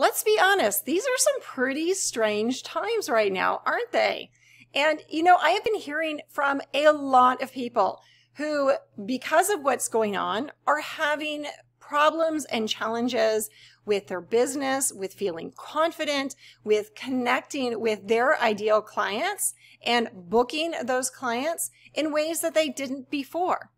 Let's be honest, these are some pretty strange times right now, aren't they? And, you know, I have been hearing from a lot of people who, because of what's going on, are having problems and challenges with their business, with feeling confident, with connecting with their ideal clients and booking those clients in ways that they didn't before.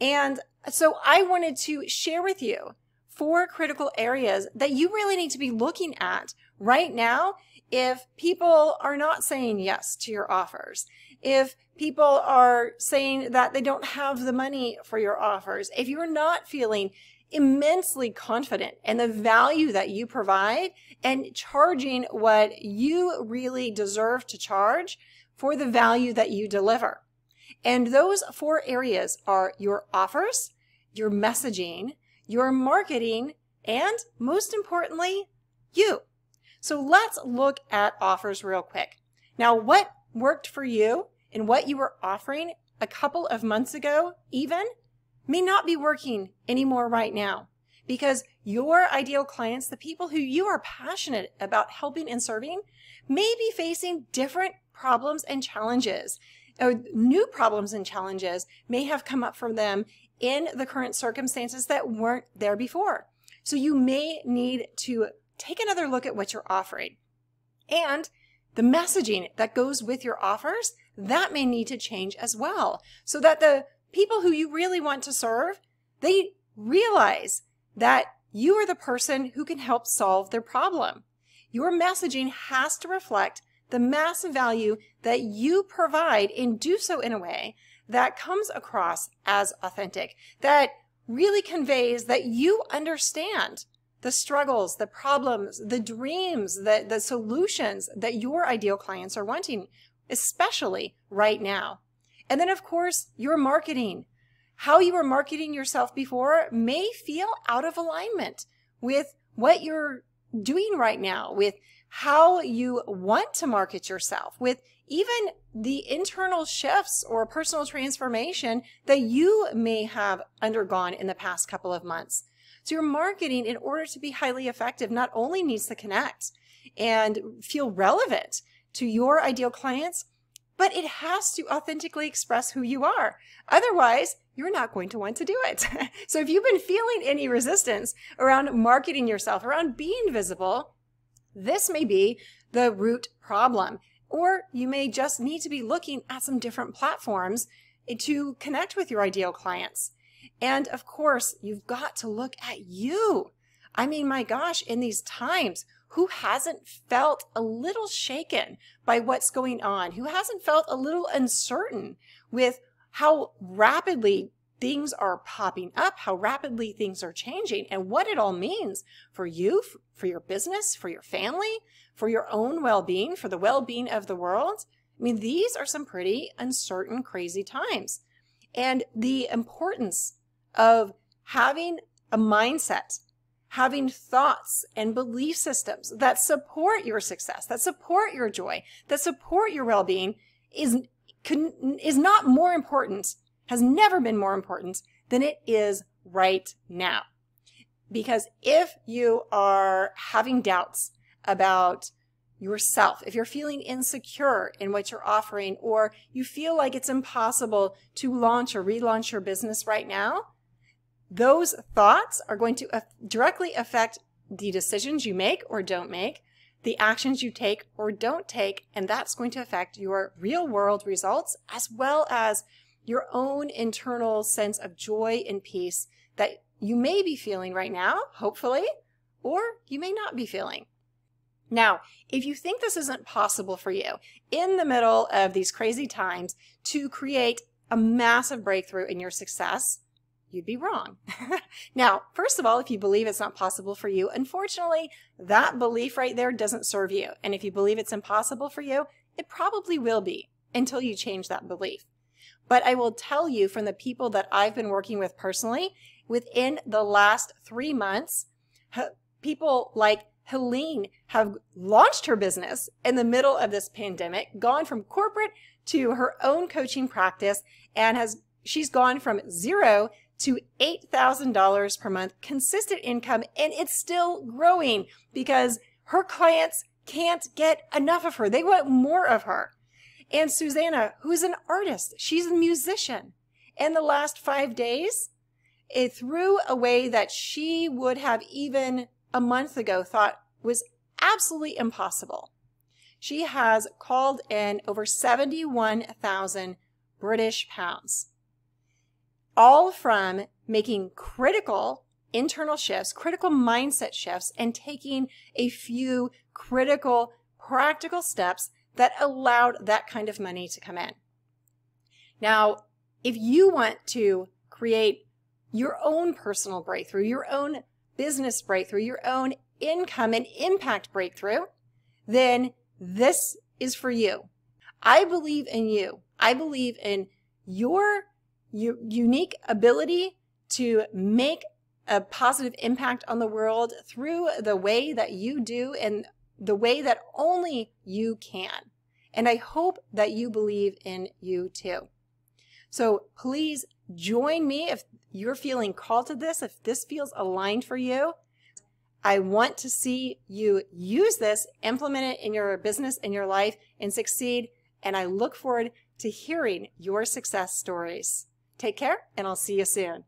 And so I wanted to share with you four critical areas that you really need to be looking at right now if people are not saying yes to your offers, if people are saying that they don't have the money for your offers, if you're not feeling immensely confident in the value that you provide and charging what you really deserve to charge for the value that you deliver. And those four areas are your offers, your messaging, your marketing, and most importantly, you. So let's look at offers real quick. Now, what worked for you and what you were offering a couple of months ago, even, may not be working anymore right now because your ideal clients, the people who you are passionate about helping and serving, may be facing different problems and challenges new problems and challenges may have come up for them in the current circumstances that weren't there before. So you may need to take another look at what you're offering. And the messaging that goes with your offers, that may need to change as well so that the people who you really want to serve, they realize that you are the person who can help solve their problem. Your messaging has to reflect the massive value that you provide and do so in a way that comes across as authentic, that really conveys that you understand the struggles, the problems, the dreams, the, the solutions that your ideal clients are wanting, especially right now. And then, of course, your marketing. How you were marketing yourself before may feel out of alignment with what you're doing right now, with how you want to market yourself with even the internal shifts or personal transformation that you may have undergone in the past couple of months. So your marketing, in order to be highly effective, not only needs to connect and feel relevant to your ideal clients, but it has to authentically express who you are. Otherwise, you're not going to want to do it. so if you've been feeling any resistance around marketing yourself, around being visible, this may be the root problem, or you may just need to be looking at some different platforms to connect with your ideal clients. And of course, you've got to look at you. I mean, my gosh, in these times, who hasn't felt a little shaken by what's going on? Who hasn't felt a little uncertain with how rapidly things are popping up, how rapidly things are changing, and what it all means for you, for your business, for your family, for your own well being, for the well being of the world. I mean, these are some pretty uncertain, crazy times. And the importance of having a mindset, having thoughts and belief systems that support your success, that support your joy, that support your well being is, is not more important has never been more important than it is right now. Because if you are having doubts about yourself, if you're feeling insecure in what you're offering, or you feel like it's impossible to launch or relaunch your business right now, those thoughts are going to directly affect the decisions you make or don't make, the actions you take or don't take, and that's going to affect your real world results as well as your own internal sense of joy and peace that you may be feeling right now, hopefully, or you may not be feeling. Now, if you think this isn't possible for you in the middle of these crazy times to create a massive breakthrough in your success, you'd be wrong. now, first of all, if you believe it's not possible for you, unfortunately, that belief right there doesn't serve you. And if you believe it's impossible for you, it probably will be until you change that belief. But I will tell you from the people that I've been working with personally, within the last three months, people like Helene have launched her business in the middle of this pandemic, gone from corporate to her own coaching practice, and has she's gone from zero to $8,000 per month consistent income, and it's still growing because her clients can't get enough of her. They want more of her. And Susanna, who's an artist, she's a musician. In the last five days, it threw away that she would have even a month ago thought was absolutely impossible. She has called in over 71,000 British pounds, all from making critical internal shifts, critical mindset shifts, and taking a few critical practical steps that allowed that kind of money to come in. Now, if you want to create your own personal breakthrough, your own business breakthrough, your own income and impact breakthrough, then this is for you. I believe in you. I believe in your unique ability to make a positive impact on the world through the way that you do and the way that only you can. And I hope that you believe in you too. So please join me if you're feeling called to this, if this feels aligned for you. I want to see you use this, implement it in your business, in your life, and succeed. And I look forward to hearing your success stories. Take care, and I'll see you soon.